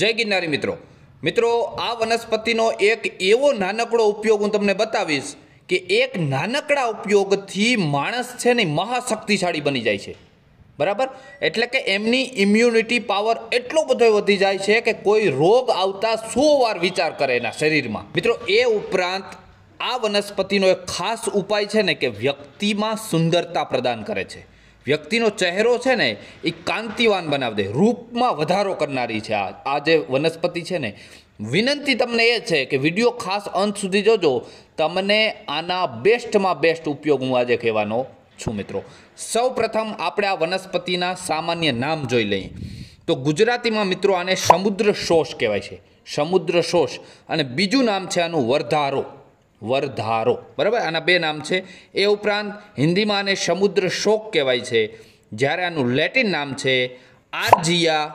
જય ગિરનારી મિત્રો મિત્રો આ વનસ્પતિનો એક એવો નાનકડો ઉપયોગ હું તમને બતાવીશ કે એક નાનકડા ઉપયોગથી માણસ છે ને મહાશક્તિશાળી બની જાય છે બરાબર એટલે કે એમની ઇમ્યુનિટી પાવર એટલો બધો વધી જાય છે કે કોઈ રોગ આવતા સો વાર વિચાર કરે એના શરીરમાં મિત્રો એ ઉપરાંત આ વનસ્પતિનો એક ખાસ ઉપાય છે ને કે વ્યક્તિમાં સુંદરતા પ્રદાન કરે છે વ્યક્તિનો ચહેરો છે ને એ કાંતિવાન બનાવી દે રૂપમાં વધારો કરનારી છે આ આ જે વનસ્પતિ છે ને વિનંતી તમને એ છે કે વિડીયો ખાસ અંત સુધી જોજો તમને આના બેસ્ટમાં બેસ્ટ ઉપયોગ હું આજે કહેવાનો છું મિત્રો સૌ પ્રથમ આપણે આ વનસ્પતિના સામાન્ય નામ જોઈ લઈએ તો ગુજરાતીમાં મિત્રો આને સમુદ્ર શોષ કહેવાય છે સમુદ્ર શોષ અને બીજું નામ છે આનું વરધારો વરધારો બરાબર આના બે નામ છે એ ઉપરાંત હિન્દીમાં આને સમુદ્ર શોક કહેવાય છે જ્યારે આનું લેટિન નામ છે આર્જિયા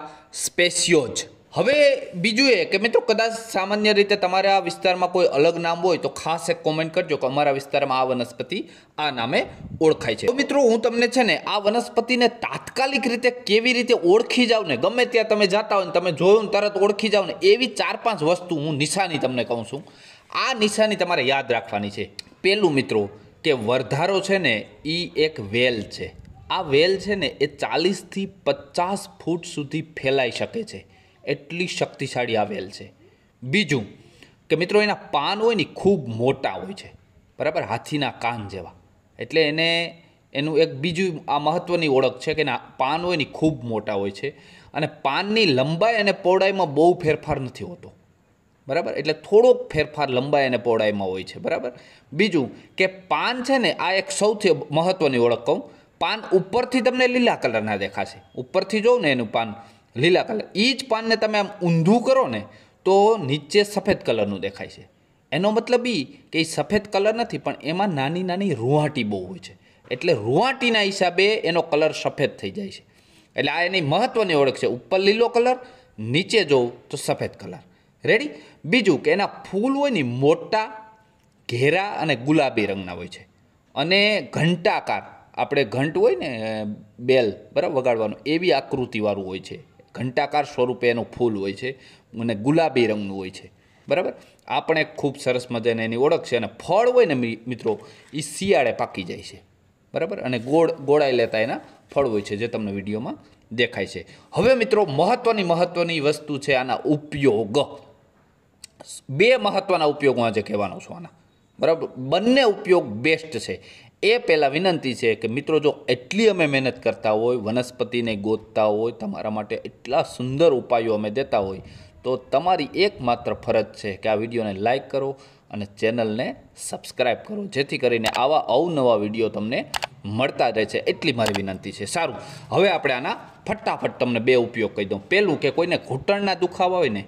સ્પેસિયોજ હવે બીજું એ કે મિત્રો કદાચ સામાન્ય રીતે તમારા વિસ્તારમાં કોઈ અલગ નામ હોય તો ખાસ એક કોમેન્ટ કરજો કે અમારા વિસ્તારમાં આ વનસ્પતિ આ નામે ઓળખાય છે તો મિત્રો હું તમને છે ને આ વનસ્પતિને તાત્કાલિક રીતે કેવી રીતે ઓળખી જાવ ને ગમે ત્યાં તમે જાતા હોય ને તમે જોયું તરત ઓળખી જાઓ ને એવી ચાર પાંચ વસ્તુ હું નિશાની તમને કહું છું આ નિશાની તમારે યાદ રાખવાની છે પહેલું મિત્રો કે વરધારો છે ને એ એક વેલ છે આ વેલ છે ને એ ચાલીસથી પચાસ ફૂટ સુધી ફેલાઈ શકે છે એટલી શક્તિશાળી આ વેલ છે બીજું કે મિત્રો એના પાન હોય ને ખૂબ મોટા હોય છે બરાબર હાથીના કાન જેવા એટલે એને એનું એક બીજું આ મહત્ત્વની ઓળખ છે કે એના પાન હોય ને ખૂબ મોટા હોય છે અને પાનની લંબાઈ અને પહોળાઈમાં બહુ ફેરફાર નથી હોતો બરાબર એટલે થોડોક ફેરફાર લંબાઈ અને પહોળાઈમાં હોય છે બરાબર બીજું કે પાન છે ને આ એક સૌથી મહત્ત્વની ઓળખ કહું પાન ઉપરથી તમને લીલા કલરના દેખાશે ઉપરથી જોઉં ને એનું પાન લીલા કલર એ જ પાનને તમે આમ ઊંધું કરો ને તો નીચે સફેદ કલરનું દેખાય છે એનો મતલબ એ કે એ સફેદ કલર નથી પણ એમાં નાની નાની રૂવાટી બહુ હોય છે એટલે રૂવાટીના હિસાબે એનો કલર સફેદ થઈ જાય છે એટલે આ એની મહત્ત્વની ઓળખ છે ઉપર લીલો કલર નીચે જોઉં તો સફેદ કલર રેડી બીજું કે એના ફૂલ હોય ને મોટા ઘેરા અને ગુલાબી રંગના હોય છે અને ઘંટાકાર આપણે ઘંટ હોય ને બેલ બરાબર વગાડવાનું એવી આકૃતિવાળું હોય છે ઘંટાકાર સ્વરૂપે એનું ફૂલ હોય છે અને ગુલાબી રંગનું હોય છે બરાબર આ પણ એક ખૂબ સરસ મજાની એની ઓળખ છે અને ફળ હોય ને મિત્રો એ શિયાળે પાકી જાય છે બરાબર અને ગોળ ગોળાઈ લેતા એના ફળ હોય છે જે તમને વિડીયોમાં દેખાય છે હવે મિત્રો મહત્ત્વની મહત્ત્વની વસ્તુ છે આના ઉપયોગ બે મહત્ત્વના ઉપયોગ હું આજે કહેવાનો છું આના બરાબર બંને ઉપયોગ બેસ્ટ છે એ પહેલાં વિનંતી છે કે મિત્રો જો એટલી અમે મહેનત કરતા હોય વનસ્પતિને ગોતતા હોય તમારા માટે એટલા સુંદર ઉપાયો અમે દેતા હોય તો તમારી એકમાત્ર ફરજ છે કે આ વિડીયોને લાઇક કરો અને ચેનલને સબસ્ક્રાઈબ કરો જેથી કરીને આવા અવનવા વિડીયો તમને મળતા રહે છે એટલી મારી વિનંતી છે સારું હવે આપણે આના ફટાફટ તમને બે ઉપયોગ કહી દઉં પહેલું કે કોઈને ઘૂંટણના દુખાવા હોય ને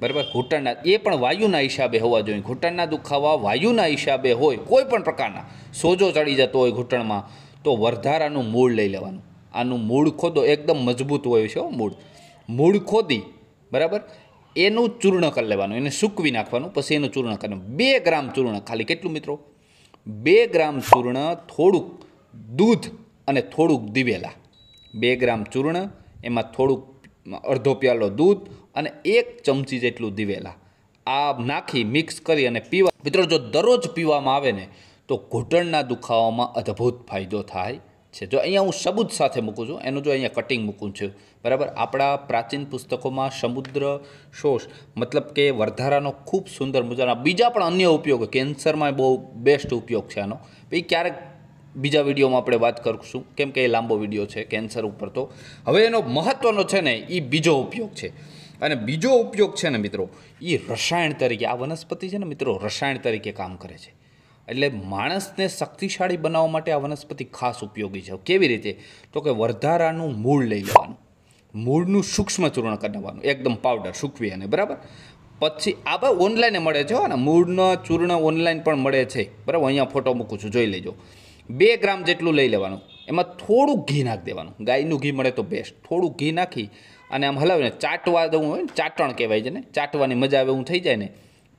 બરાબર ઘૂંટણના એ પણ વાયુના હિસાબે હોવા જોઈએ ઘૂંટણના દુખાવા વાયુના હિસાબે હોય કોઈ પણ પ્રકારના સોજો ચડી જતો હોય ઘૂંટણમાં તો વરધારાનું મૂળ લઈ લેવાનું આનું મૂળ ખોદો એકદમ મજબૂત હોય છે મૂળ મૂળ ખોદી બરાબર એનું ચૂર્ણ કરી લેવાનું એને સૂકવી નાખવાનું પછી એનું ચૂર્ણ કરવાનું બે ગ્રામ ચૂર્ણ ખાલી કેટલું મિત્રો બે ગ્રામ ચૂર્ણ થોડુંક દૂધ અને થોડુંક દિવેલા બે ગ્રામ ચૂર્ણ એમાં થોડુંક અડધો પ્યાલો દૂધ અને એક ચમચી જેટલું દિવેલા આ નાખી મિક્સ કરી અને પીવા મિત્રો જો દરરોજ પીવામાં આવે ને તો ઘૂંટણના દુખાવામાં અદ્ભુત ફાયદો થાય છે જો અહીંયા હું સબુદ સાથે મૂકું છું એનું જો અહીંયા કટિંગ મૂકું છું બરાબર આપણા પ્રાચીન પુસ્તકોમાં સમુદ્ર શોષ મતલબ કે વર્ધારાનો ખૂબ સુંદર મજાના બીજા પણ અન્ય ઉપયોગ કેન્સરમાં બહુ બેસ્ટ ઉપયોગ છે આનો એ ક્યારેક બીજા વિડીયોમાં આપણે વાત કરીશું કેમ કે એ લાંબો વિડીયો છે કેન્સર ઉપર તો હવે એનો મહત્ત્વનો છે ને એ બીજો ઉપયોગ છે અને બીજો ઉપયોગ છે ને મિત્રો એ રસાયણ તરીકે આ વનસ્પતિ છે ને મિત્રો રસાયણ તરીકે કામ કરે છે એટલે માણસને શક્તિશાળી બનાવવા માટે આ વનસ્પતિ ખાસ ઉપયોગી છે કેવી રીતે તો કે વર્ધારાનું મૂળ લઈ લેવાનું મૂળનું સૂક્ષ્મ ચૂર્ણ કરવાનું એકદમ પાવડર સૂકવી અને બરાબર પછી આ ભાઈ ઓનલાઈન મળે છે ને મૂળનો ચૂર્ણ ઓનલાઈન પણ મળે છે બરાબર અહીંયા ફોટો મૂકું છું જોઈ લેજો બે ગ્રામ જેટલું લઈ લેવાનું એમાં થોડું ઘી નાખી દેવાનું ગાયનું ઘી મળે તો બેસ્ટ થોડું ઘી નાખી અને આમ હલાવીને ચાટવા દઉં હોય ને ચાટણ કહેવાય છે ને ચાટવાની મજા આવે એવું થઈ જાય ને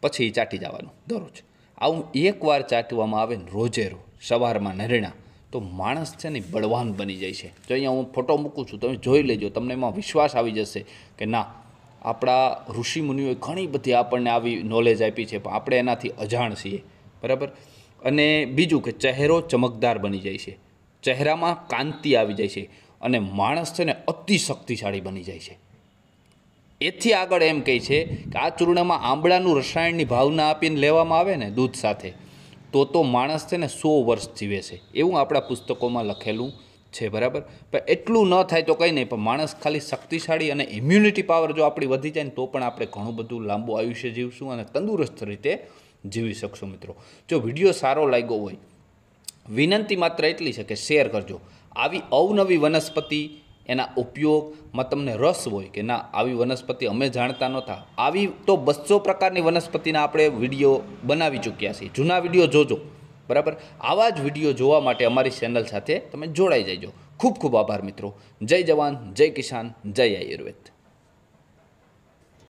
પછી ચાટી જવાનું દરરોજ આવું એકવાર ચાટવામાં આવે ને રોજે સવારમાં નરણા તો માણસ છે ને બળવાન બની જાય છે જો અહીંયા હું ફોટો મૂકું છું તમે જોઈ લેજો તમને એમાં વિશ્વાસ આવી જશે કે ના આપણા ઋષિમુનિઓએ ઘણી બધી આપણને આવી નોલેજ આપી છે પણ આપણે એનાથી અજાણ છીએ બરાબર અને બીજું કે ચહેરો ચમકદાર બની જાય છે ચહેરામાં કાંતિ આવી જાય છે અને માણસ છે ને અતિ શક્તિશાળી બની જાય છે એથી આગળ એમ કહે છે કે આ ચૂર્ણમાં આંબળાનું રસાયણની ભાવના આપીને લેવામાં આવે ને દૂધ સાથે તો તો માણસ છે ને સો વર્ષ જીવે છે એવું આપણા પુસ્તકોમાં લખેલું છે બરાબર પણ એટલું ન થાય તો કંઈ નહીં પણ માણસ ખાલી શક્તિશાળી અને ઇમ્યુનિટી પાવર જો આપણી વધી જાય ને તો પણ આપણે ઘણું બધું લાંબુ આયુષ્ય જીવશું અને તંદુરસ્ત રીતે જીવી શકશું મિત્રો જો વિડીયો સારો લાગ્યો હોય વિનંતી માત્ર એટલી છે કે શેર કરજો આવી અવનવી વનસ્પતિ એના ઉપયોગમાં તમને રસ હોય કે ના આવી વનસ્પતિ અમે જાણતા નહોતા આવી તો બસો પ્રકારની વનસ્પતિના આપણે વિડીયો બનાવી ચૂક્યા છીએ જૂના વિડીયો જોજો બરાબર આવા જ વિડીયો જોવા માટે અમારી ચેનલ સાથે તમે જોડાઈ જજો ખૂબ ખૂબ આભાર મિત્રો જય જવાન જય કિસાન જય આયુર્વેદ